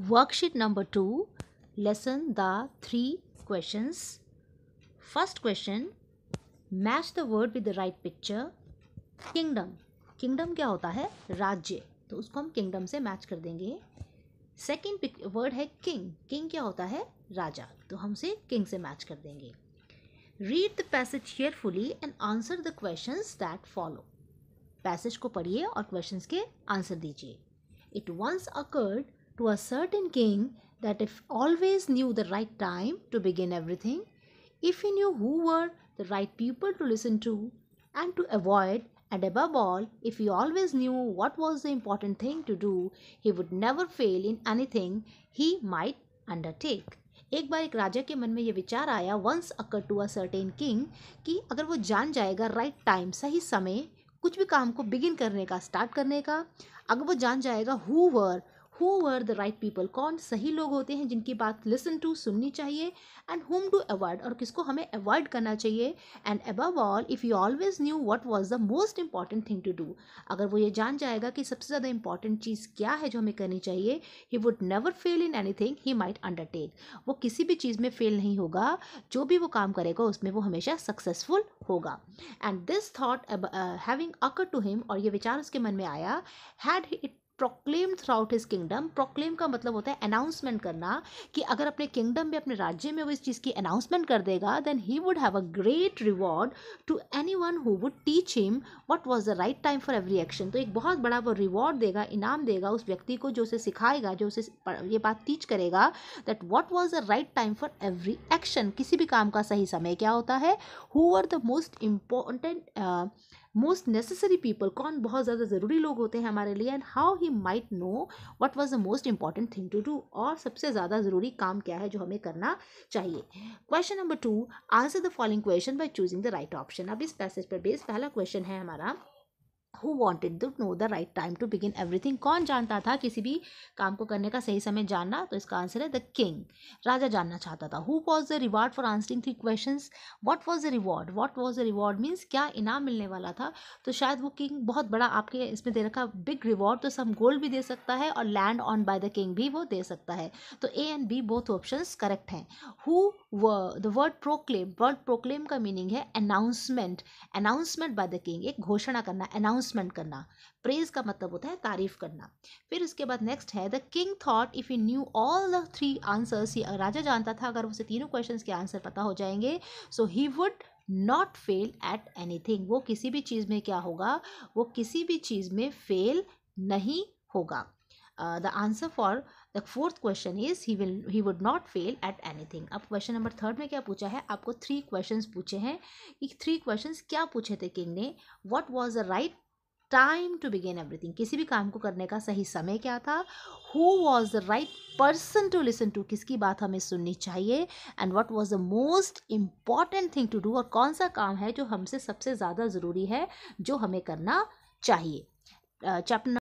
Worksheet number two lesson the three question first question match the word with the right picture kingdom kingdom क्या होता है राज्य तो उसको हम किंगडम से मैच कर देंगे सेकेंड वर्ड है किंग किंग क्या होता है राजा तो हम से किंग से मैच कर देंगे read the passage carefully and answer the question that follow passage को पढ़िए और क्वेश्चन के आंसर दीजिए it once occurred to a certain king that if always knew the right time to begin everything, if he knew who were the right people to listen to and to avoid, and above all, if he always knew what was the important thing to do, he would never fail in anything he might undertake. एक बार एक राजा के मन में ये विचार आया once occur to a certain king कि अगर वो जान जाएगा राइट right टाइम सही समय कुछ भी काम को बिगिन करने का स्टार्ट करने का अगर वो जान जाएगा who were who were the right people कौन सही लोग होते हैं जिनकी बात लिसन टू सुननी चाहिए एंड होम टू अवॉइड और किसको हमें अवॉइड करना चाहिए and above all if you always knew what was the most important thing to do अगर वो ये जान जाएगा कि सबसे ज़्यादा इंपॉर्टेंट चीज़ क्या है जो हमें करनी चाहिए he would never fail in anything he might undertake वो किसी भी चीज़ में फेल नहीं होगा जो भी वो काम करेगा उसमें वो हमेशा सक्सेसफुल होगा and this thought having occur to him और ये विचार उसके मन में आया had it proclaim throughout his kingdom proclaim का मतलब होता है अनाउंसमेंट करना कि अगर अपने किंगडम में अपने राज्य में वो इस चीज़ की अनाउंसमेंट कर देगा then he would have a great reward to anyone who would teach him what was the right time for every action तो एक बहुत बड़ा वो रिवॉर्ड देगा इनाम देगा उस व्यक्ति को जो उसे सिखाएगा जो उसे ये बात टीच करेगा that what was the right time for every action किसी भी काम का सही समय क्या होता है who are the most important most necessary people कौन बहुत ज़्यादा ज़रूरी लोग होते हैं हमारे लिए and how he might know what was the most important thing to do और सबसे ज़्यादा ज़रूरी काम क्या है जो हमें करना चाहिए question number two answer the following question by choosing the right option अब इस पैसेज पर बेस पहला क्वेश्चन है हमारा who wanted to know the right time to begin everything कौन जानता था किसी भी काम को करने का सही समय जानना तो इसका आंसर है द किंग राजा जानना चाहता था who was the reward for answering three question what was the reward what was the reward means क्या इनाम मिलने वाला था तो शायद वो किंग बहुत बड़ा आपके इसमें दे रखा बिग रिवॉर्ड तो सम गोल्ड भी दे सकता है और land on by the king भी वो दे सकता है तो A and B both option correct हैं who the word proclaim word proclaim का मीनिंग है announcement announcement by the king एक घोषणा करना अनाउंसमेंट एनाउंसमेंट करना प्रेज का मतलब होता है तारीफ करना फिर उसके बाद नेक्स्ट है the king thought if you knew all the three answers राजा जानता था अगर उसे तीनों क्वेश्चन के आंसर पता हो जाएंगे so he would not fail at anything वो किसी भी चीज़ में क्या होगा वो किसी भी चीज़ में फेल नहीं होगा the answer for the fourth question is he will he would not fail at anything अब क्वेश्चन नंबर थर्ड में क्या पूछा है आपको थ्री क्वेश्चन पूछे हैं कि थ्री क्वेश्चन क्या पूछे थे किंग ने what was the right time to begin everything किसी भी काम को करने का सही समय क्या था who was the right person to listen to किसकी बात हमें सुननी चाहिए and what was the most important thing to do और कौन सा काम है जो हमसे सबसे ज़्यादा ज़रूरी है जो हमें करना चाहिए चैप्टर